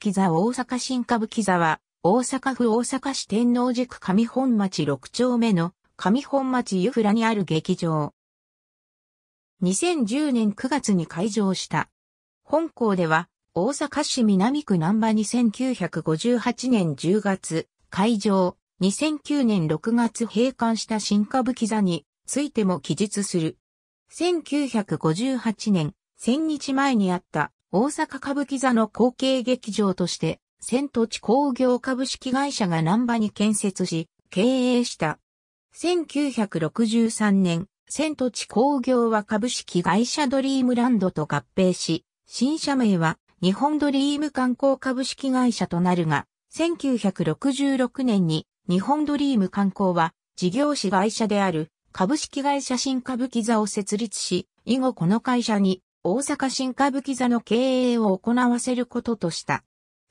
伎座大阪新歌舞伎座は、大阪府大阪市天王寺区上本町6丁目の上本町湯浦にある劇場。2010年9月に開場した。本校では、大阪市南区南波に1958年10月、開場、2009年6月閉館した新歌舞伎座についても記述する。1958年、1000日前にあった大阪歌舞伎座の後継劇場として、千土地工業株式会社が南波に建設し、経営した。1963年、千土地工業は株式会社ドリームランドと合併し、新社名は日本ドリーム観光株式会社となるが、1966年に日本ドリーム観光は事業子会社である株式会社新歌舞伎座を設立し、以後この会社に大阪新歌舞伎座の経営を行わせることとした。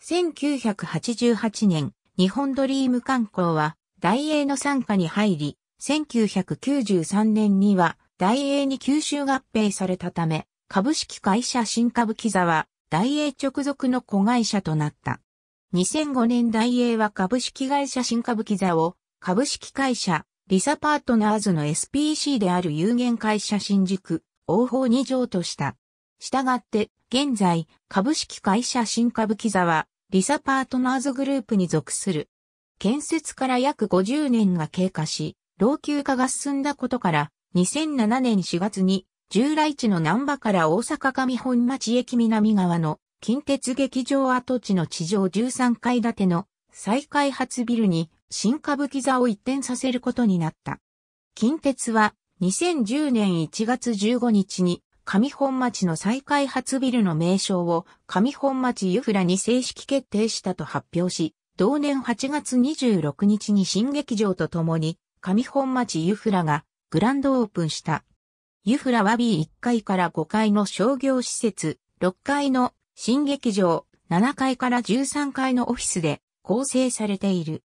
1988年、日本ドリーム観光は、大英の参加に入り、1993年には、大英に吸収合併されたため、株式会社新歌舞伎座は、大英直属の子会社となった。2005年大英は株式会社新歌舞伎座を、株式会社、リサパートナーズの SPC である有限会社新宿、王法に譲渡した。したがって、現在、株式会社新歌舞伎座は、リサパートナーズグループに属する。建設から約50年が経過し、老朽化が進んだことから、2007年4月に、従来地の南波から大阪上本町駅南側の近鉄劇場跡地の地上13階建ての再開発ビルに新歌舞伎座を移転させることになった。近鉄は2010年1月15日に上本町の再開発ビルの名称を上本町ふラに正式決定したと発表し、同年8月26日に新劇場とともに上本町ふラがグランドオープンした。フラは B1 階から5階の商業施設、6階の新劇場、7階から13階のオフィスで構成されている。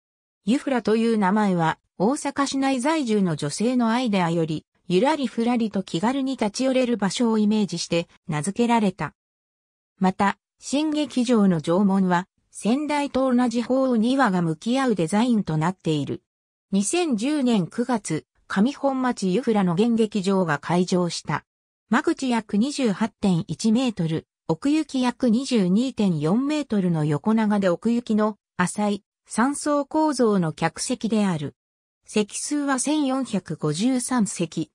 ユフラという名前は大阪市内在住の女性のアイデアよりゆらりふらりと気軽に立ち寄れる場所をイメージして名付けられた。また、新劇場の縄文は、先代と同じ方を庭羽が向き合うデザインとなっている。2010年9月、上本町湯らの現劇場が開場した。間口約28.1メートル、奥行き約22.4メートルの横長で奥行きの浅い3層構造の客席である。席数は1453席。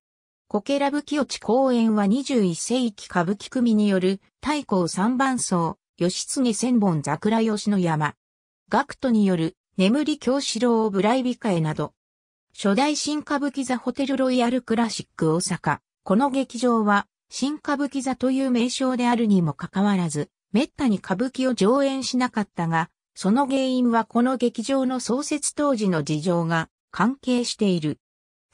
コケラブ落ち公演は21世紀歌舞伎組による太閤三番荘、義経千本桜吉野山。学徒による眠り京四郎ブライビカエなど。初代新歌舞伎座ホテルロイヤルクラシック大阪。この劇場は新歌舞伎座という名称であるにもかかわらず、滅多に歌舞伎を上演しなかったが、その原因はこの劇場の創設当時の事情が関係している。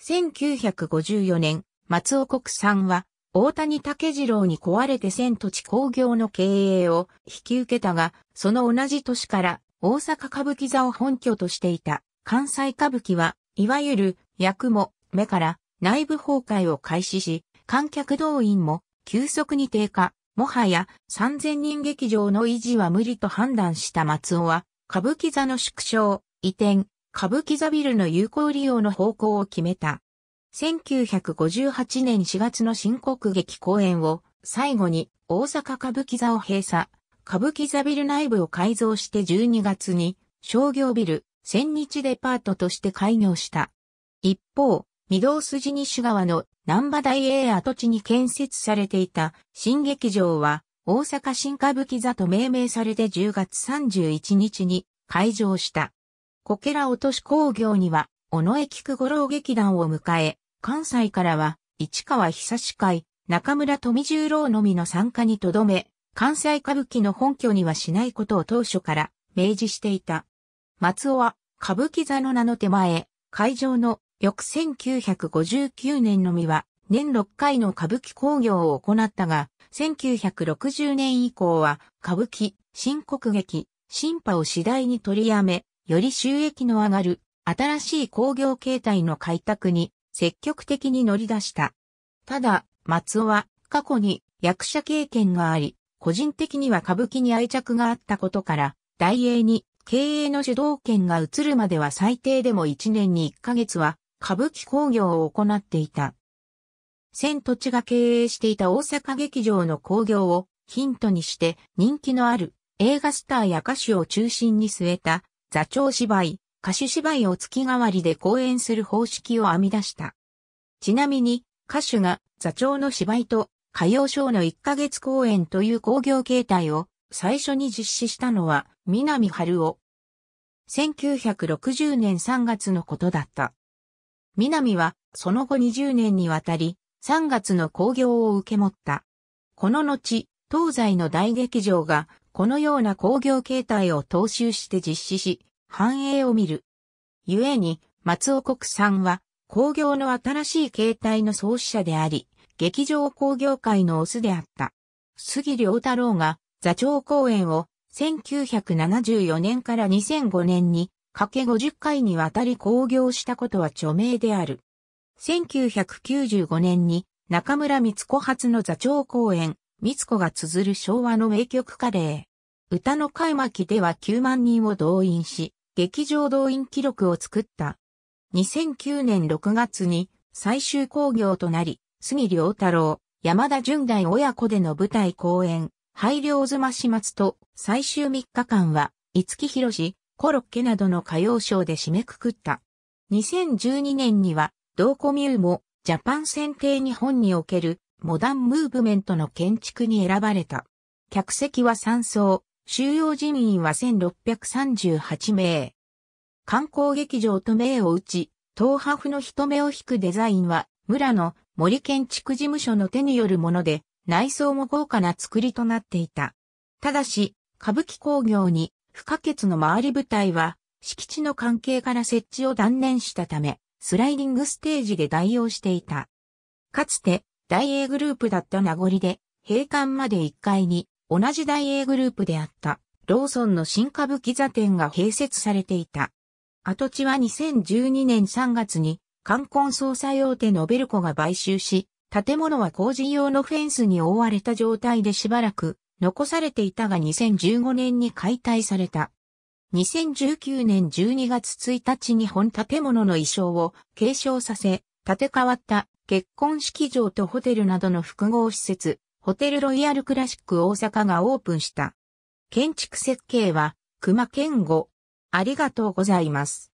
1954年、松尾国産は、大谷武次郎に壊れて千と地工業の経営を引き受けたが、その同じ年から大阪歌舞伎座を本拠としていた関西歌舞伎は、いわゆる役も目から内部崩壊を開始し、観客動員も急速に低下、もはや3000人劇場の維持は無理と判断した松尾は、歌舞伎座の縮小、移転、歌舞伎座ビルの有効利用の方向を決めた。1958年4月の新国劇公演を最後に大阪歌舞伎座を閉鎖、歌舞伎座ビル内部を改造して12月に商業ビル千日デパートとして開業した。一方、御堂筋西側の南波大英跡地に建設されていた新劇場は大阪新歌舞伎座と命名されて10月31日に開場した。こけら落とし工業には、尾上菊五郎劇団を迎え、関西からは、市川久司会、中村富十郎のみの参加にとどめ、関西歌舞伎の本拠にはしないことを当初から明示していた。松尾は歌舞伎座の名の手前、会場の翌1959年のみは年6回の歌舞伎興行を行ったが、1960年以降は歌舞伎、新国劇、新派を次第に取りやめ、より収益の上がる新しい工業形態の開拓に積極的に乗り出した。ただ、松尾は過去に役者経験があり、個人的には歌舞伎に愛着があったことから、大英に経営の主導権が移るまでは最低でも1年に1ヶ月は歌舞伎工業を行っていた。千土地が経営していた大阪劇場の興行をヒントにして人気のある映画スターや歌手を中心に据えた座長芝居、歌手芝居を月替わりで公演する方式を編み出した。ちなみに、歌手が座長の芝居と歌謡ショーの1ヶ月公演という工業形態を最初に実施したのは南春夫。1960年3月のことだった。南はその後20年にわたり3月の工業を受け持った。この後、東西の大劇場がこのような工業形態を踏襲して実施し、繁栄を見る。故に、松尾国んは、工業の新しい形態の創始者であり、劇場工業界のオスであった。杉良太郎が座長公演を1974年から2005年にかけ50回にわたり興行したことは著名である。1995年に中村光子発の座長公演、光子が綴る昭和の名曲カレー。歌の開幕では9万人を動員し、劇場動員記録を作った。2009年6月に最終興行となり、杉良太郎、山田純大親子での舞台公演、配慮妻始末と最終3日間は、五木博士、コロッケなどの歌謡ショーで締めくくった。2012年には、同コミューもジャパン選定日本におけるモダンムーブメントの建築に選ばれた。客席は3層、収容人員は1638名。観光劇場と名を打ち、東ハフの人目を引くデザインは、村の森建築事務所の手によるもので、内装も豪華な作りとなっていた。ただし、歌舞伎工業に不可欠の周り舞台は、敷地の関係から設置を断念したため、スライディングステージで代用していた。かつて、大英グループだった名残で、閉館まで1階に同じ大英グループであった、ローソンの新歌舞伎座店が併設されていた。跡地は2012年3月に、冠婚葬祭大手ノベルコが買収し、建物は工事用のフェンスに覆われた状態でしばらく残されていたが2015年に解体された。2019年12月1日に本建物の衣装を継承させ、建て替わった結婚式場とホテルなどの複合施設、ホテルロイヤルクラシック大阪がオープンした。建築設計は、熊健吾。ありがとうございます。